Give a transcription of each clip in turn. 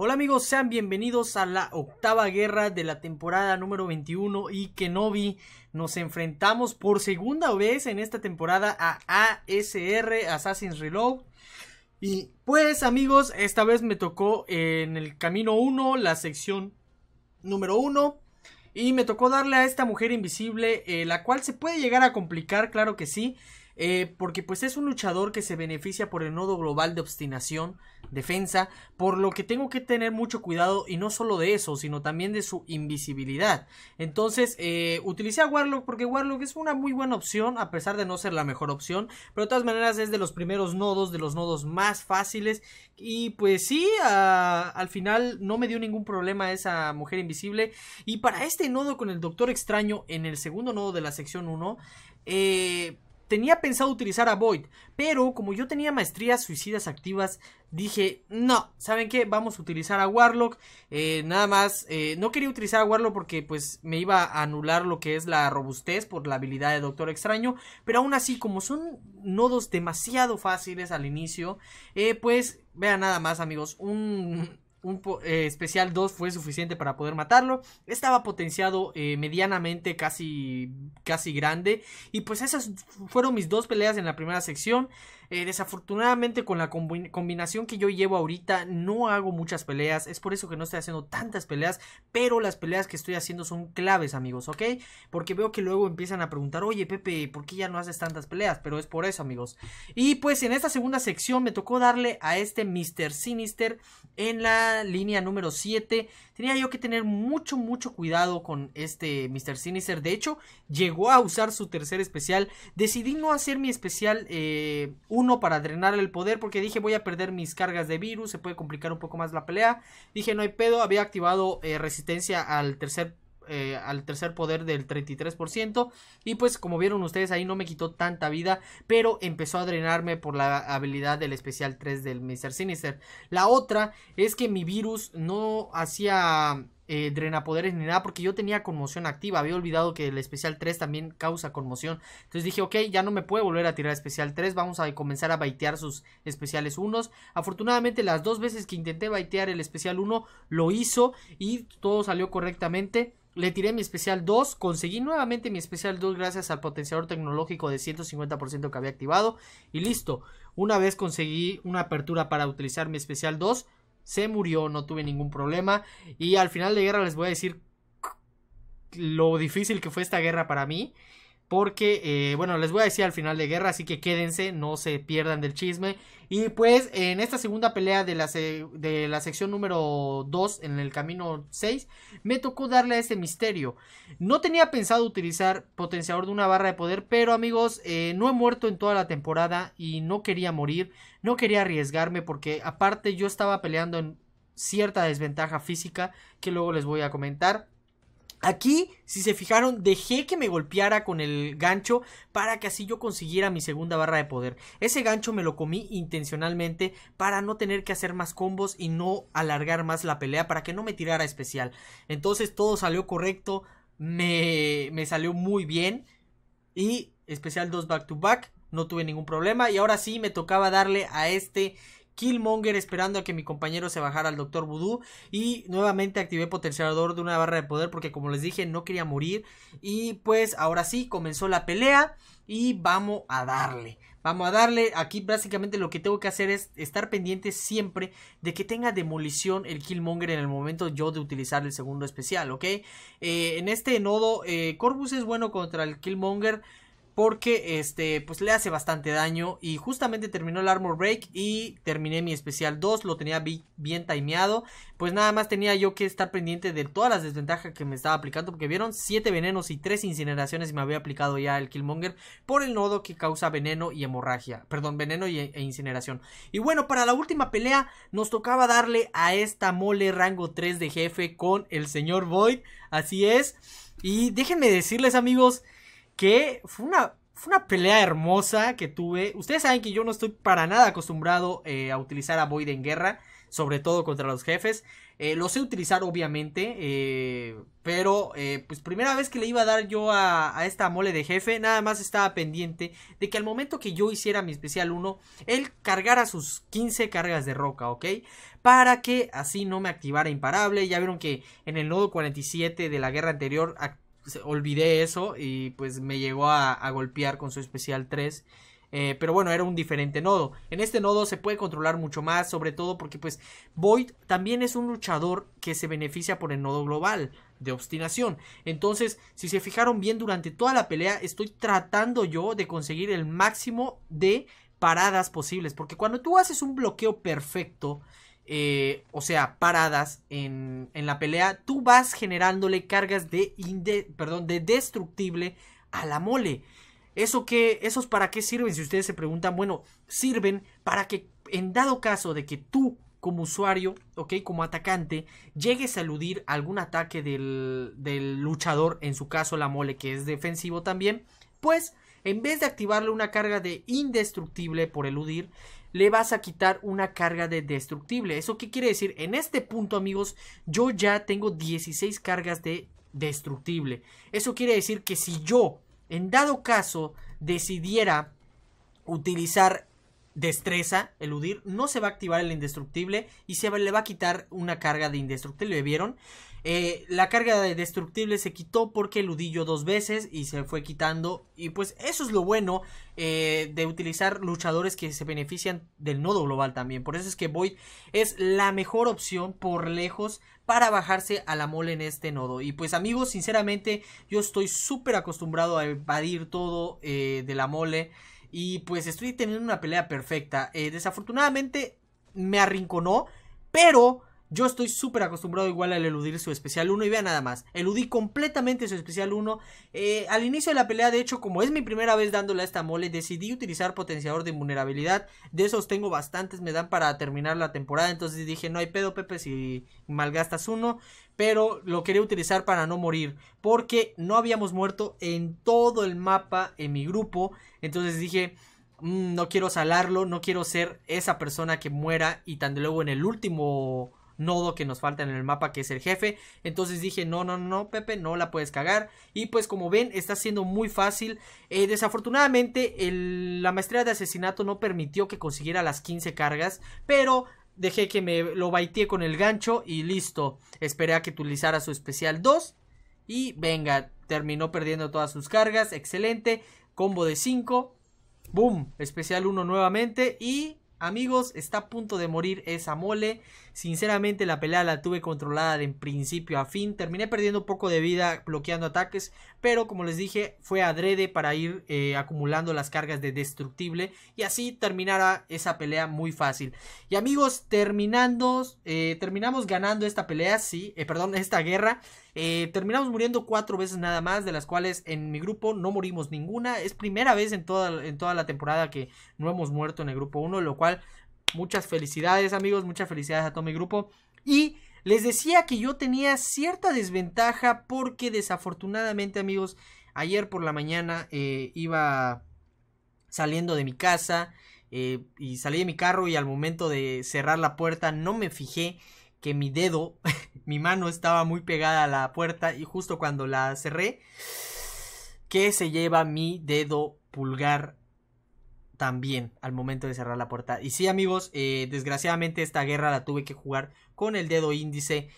Hola amigos, sean bienvenidos a la octava guerra de la temporada número 21 y Kenobi. Nos enfrentamos por segunda vez en esta temporada a ASR, Assassin's Reload. Y pues amigos, esta vez me tocó en el camino 1, la sección número 1. Y me tocó darle a esta mujer invisible, eh, la cual se puede llegar a complicar, claro que sí. Eh, porque pues es un luchador que se beneficia por el nodo global de obstinación defensa, por lo que tengo que tener mucho cuidado y no solo de eso, sino también de su invisibilidad. Entonces, eh, utilicé a Warlock porque Warlock es una muy buena opción, a pesar de no ser la mejor opción, pero de todas maneras es de los primeros nodos, de los nodos más fáciles, y pues sí, al final no me dio ningún problema esa mujer invisible, y para este nodo con el Doctor Extraño en el segundo nodo de la sección 1, eh tenía pensado utilizar a Void, pero como yo tenía maestrías suicidas activas, dije, no, ¿saben qué? Vamos a utilizar a Warlock, eh, nada más, eh, no quería utilizar a Warlock porque pues me iba a anular lo que es la robustez por la habilidad de Doctor Extraño, pero aún así, como son nodos demasiado fáciles al inicio, eh, pues vean nada más amigos, un un eh, especial 2 fue suficiente para poder matarlo. Estaba potenciado eh, medianamente casi, casi grande. Y pues esas fueron mis dos peleas en la primera sección. Eh, desafortunadamente con la combinación que yo llevo ahorita no hago muchas peleas. Es por eso que no estoy haciendo tantas peleas. Pero las peleas que estoy haciendo son claves amigos, ¿ok? Porque veo que luego empiezan a preguntar, oye Pepe, ¿por qué ya no haces tantas peleas? Pero es por eso amigos. Y pues en esta segunda sección me tocó darle a este Mr. Sinister en la línea número 7. Tenía yo que tener mucho, mucho cuidado con este Mr. Sinister. De hecho, llegó a usar su tercer especial. Decidí no hacer mi especial eh, Uno para drenar el poder porque dije voy a perder mis cargas de virus. Se puede complicar un poco más la pelea. Dije no hay pedo. Había activado eh, resistencia al tercer eh, al tercer poder del 33%. Y pues como vieron ustedes ahí no me quitó tanta vida, pero empezó a drenarme por la habilidad del especial 3 del Mr. Sinister. La otra es que mi virus no hacía eh, drenapoderes ni nada, porque yo tenía conmoción activa. Había olvidado que el especial 3 también causa conmoción. Entonces dije, ok, ya no me puede volver a tirar especial 3. Vamos a comenzar a baitear sus especiales 1. Afortunadamente, las dos veces que intenté baitear el especial 1, lo hizo y todo salió correctamente. Le tiré mi especial 2, conseguí nuevamente mi especial 2 gracias al potenciador tecnológico de 150% que había activado. Y listo, una vez conseguí una apertura para utilizar mi especial 2, se murió, no tuve ningún problema. Y al final de guerra les voy a decir lo difícil que fue esta guerra para mí. Porque, eh, bueno, les voy a decir al final de guerra, así que quédense, no se pierdan del chisme. Y pues en esta segunda pelea de la, de la sección número 2 en el camino 6, me tocó darle a este misterio. No tenía pensado utilizar potenciador de una barra de poder, pero amigos, eh, no he muerto en toda la temporada y no quería morir, no quería arriesgarme porque aparte yo estaba peleando en cierta desventaja física que luego les voy a comentar. Aquí, si se fijaron, dejé que me golpeara con el gancho para que así yo consiguiera mi segunda barra de poder. Ese gancho me lo comí intencionalmente para no tener que hacer más combos y no alargar más la pelea para que no me tirara especial. Entonces todo salió correcto, me, salió muy bien y especial 2 back to back, no tuve ningún problema y ahora sí me tocaba darle a este Killmonger esperando a que mi compañero se bajara al Doctor Voodoo. Y nuevamente activé potenciador de una barra de poder porque como les dije no quería morir. Y pues ahora sí comenzó la pelea y vamos a darle. Vamos a darle, aquí básicamente lo que tengo que hacer es estar pendiente siempre de que tenga demolición el Killmonger en el momento yo de utilizar el segundo especial, ¿ok? Eh, en este nodo, eh, Corvus es bueno contra el Killmonger, porque este pues le hace bastante daño y justamente terminó el armor break y terminé mi especial 2, lo tenía bien timeado, pues nada más tenía yo que estar pendiente de todas las desventajas que me estaba aplicando porque vieron 7 venenos y 3 incineraciones y me había aplicado ya el Killmonger por el nodo que causa veneno y hemorragia, perdón, veneno e incineración. Y bueno, para la última pelea nos tocaba darle a esta mole rango 3 de jefe con el señor Void, así es. Y déjenme decirles amigos, que fue una, una pelea hermosa que tuve. Ustedes saben que yo no estoy para nada acostumbrado eh, a utilizar a Void en guerra, sobre todo contra los jefes. Eh, lo sé utilizar obviamente, eh, pero pues primera vez que le iba a dar yo a, a, esta mole de jefe, nada más estaba pendiente de que al momento que yo hiciera mi especial 1, él cargara sus 15 cargas de roca, ¿ok? Para que así no me activara imparable, ya vieron que en el nodo 47 de la guerra anterior olvidé eso y pues me llegó a, golpear con su especial 3. Eh, pero bueno, era un diferente nodo. En este nodo se puede controlar mucho más, sobre todo porque pues Void también es un luchador que se beneficia por el nodo global de obstinación. Entonces, si se fijaron bien durante toda la pelea, estoy tratando yo de conseguir el máximo de paradas posibles. Porque cuando tú haces un bloqueo perfecto, eh, o sea, paradas en, la pelea, tú vas generándole cargas de, perdón, de destructible a la mole. ¿Eso qué, ¿Esos para qué sirven? Si ustedes se preguntan, bueno, sirven para que en dado caso de que tú como usuario, ok, como atacante, llegues a eludir algún ataque del, del luchador, en su caso la mole que es defensivo también, pues en vez de activarle una carga de indestructible por eludir, le vas a quitar una carga de destructible. ¿Eso qué quiere decir? En este punto, amigos, yo ya tengo 16 cargas de destructible. Eso quiere decir que si yo, en dado caso, decidiera utilizar destreza, eludir, no se va a activar el indestructible y se le va a quitar una carga de indestructible, ¿vieron? Eh, la carga de destructible se quitó porque eludillo dos veces y se fue quitando y pues eso es lo bueno eh, de utilizar luchadores que se benefician del nodo global también, por eso es que Void es la mejor opción por lejos para bajarse a la mole en este nodo. Y pues amigos, sinceramente yo estoy súper acostumbrado a evadir todo eh, de la mole. Y pues estoy teniendo una pelea perfecta. Eh, desafortunadamente me arrinconó, pero yo estoy súper acostumbrado igual al eludir su especial 1 y vea nada más, eludí completamente su especial 1. Eh, al inicio de la pelea, de hecho, como es mi primera vez dándole a esta mole, decidí utilizar potenciador de vulnerabilidad. De esos tengo bastantes, me dan para terminar la temporada, entonces dije, no hay pedo Pepe si malgastas uno, pero lo quería utilizar para no morir, porque no habíamos muerto en todo el mapa en mi grupo, entonces dije mm, no quiero salarlo, no quiero ser esa persona que muera y tan de luego en el último nodo que nos falta en el mapa que es el jefe. Entonces dije, no, no, no, Pepe, no la puedes cagar. Y pues como ven, está siendo muy fácil. Eh, desafortunadamente, la maestría de asesinato no permitió que consiguiera las 15 cargas, pero dejé que me lo baiteé con el gancho y listo. Esperé a que utilizara su especial 2 y venga, terminó perdiendo todas sus cargas, excelente. Combo de 5, boom, especial 1 nuevamente y amigos, está a punto de morir esa mole. Sinceramente la pelea la tuve controlada de principio a fin. Terminé perdiendo un poco de vida bloqueando ataques. Pero como les dije, fue adrede para ir eh, acumulando las cargas de destructible. Y así terminara esa pelea muy fácil. Y amigos, terminando, eh, terminamos ganando esta pelea, sí, eh, perdón, esta guerra. terminamos muriendo cuatro veces nada más, de las cuales en mi grupo no morimos ninguna. Es primera vez en toda, en toda la temporada que no hemos muerto en el grupo 1, lo cual Muchas felicidades amigos, muchas felicidades a todo mi grupo. Y les decía que yo tenía cierta desventaja porque desafortunadamente amigos, ayer por la mañana eh, iba saliendo de mi casa eh, y salí de mi carro y al momento de cerrar la puerta no me fijé que mi dedo, mi mano estaba muy pegada a la puerta y justo cuando la cerré, que se lleva mi dedo pulgar también al momento de cerrar la puerta. Y sí, amigos, eh, desgraciadamente esta guerra la tuve que jugar con el dedo índice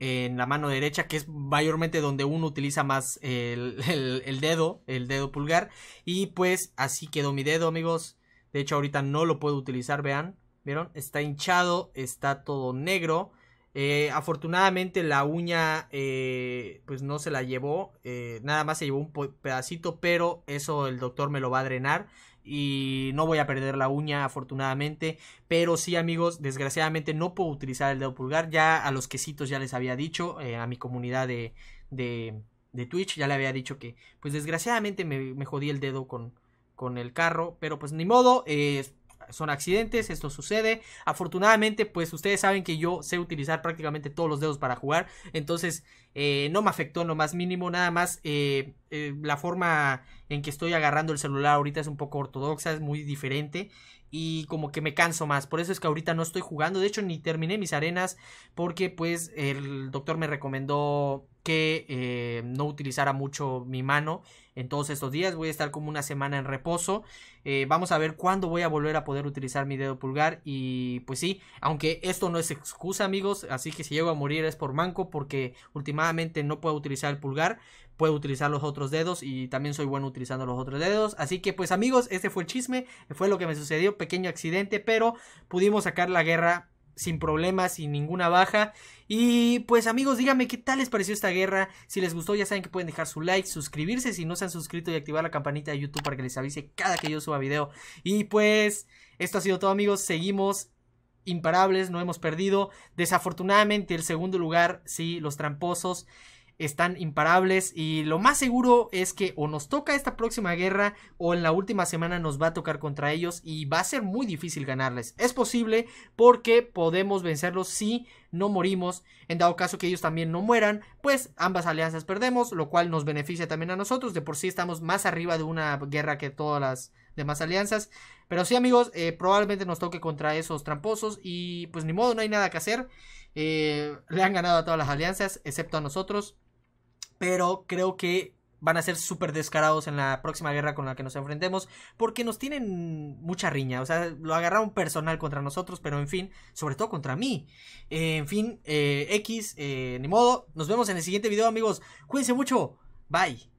en la mano derecha, que es mayormente donde uno utiliza más el, dedo, el dedo pulgar. Y pues así quedó mi dedo, amigos. De hecho, ahorita no lo puedo utilizar, vean. ¿Vieron? Está hinchado, está todo negro. Eh, afortunadamente la uña eh, pues no se la llevó, nada más se llevó un pedacito, pero eso el doctor me lo va a drenar y no voy a perder la uña afortunadamente. Pero sí amigos, desgraciadamente no puedo utilizar el dedo pulgar. Ya a los quesitos ya les había dicho, eh, a mi comunidad de, de, Twitch ya le había dicho que pues desgraciadamente me, jodí el dedo con, con el carro. Pero pues ni modo, eh, son accidentes, esto sucede. Afortunadamente, pues ustedes saben que yo sé utilizar prácticamente todos los dedos para jugar. Entonces, eh, no me afectó en lo más mínimo. Nada más eh, eh, la forma en que estoy agarrando el celular ahorita es un poco ortodoxa, es muy diferente y como que me canso más. Por eso es que ahorita no estoy jugando. De hecho, ni terminé mis arenas porque pues el doctor me recomendó que eh, no utilizara mucho mi mano en todos estos días. Voy a estar como una semana en reposo. Eh, vamos a ver cuándo voy a volver a poder utilizar mi dedo pulgar. Y pues sí, aunque esto no es excusa amigos, así que si llego a morir es por manco porque últimamente no puedo utilizar el pulgar puedo utilizar los otros dedos y también soy bueno utilizando los otros dedos. Así que pues amigos, este fue el chisme, fue lo que me sucedió, pequeño accidente, pero pudimos sacar la guerra sin problemas, sin ninguna baja. Y pues amigos, díganme qué tal les pareció esta guerra. Si les gustó, ya saben que pueden dejar su like, suscribirse si no se han suscrito y activar la campanita de YouTube para que les avise cada que yo suba video. Y pues, esto ha sido todo amigos. Seguimos imparables, no hemos perdido. Desafortunadamente, el segundo lugar, sí, los tramposos están imparables y lo más seguro es que o nos toca esta próxima guerra o en la última semana nos va a tocar contra ellos y va a ser muy difícil ganarles. Es posible porque podemos vencerlos si no morimos. En dado caso que ellos también no mueran, pues ambas alianzas perdemos, lo cual nos beneficia también a nosotros. De por sí estamos más arriba de una guerra que todas las demás alianzas. Pero sí amigos, eh, probablemente nos toque contra esos tramposos y pues ni modo, no hay nada que hacer. Eh, le han ganado a todas las alianzas, excepto a nosotros pero creo que van a ser súper descarados en la próxima guerra con la que nos enfrentemos, porque nos tienen mucha riña, o sea, lo agarraron personal contra nosotros, pero en fin, sobre todo contra mí. Eh, en fin, eh, X, eh, ni modo, nos vemos en el siguiente video amigos, cuídense mucho, bye.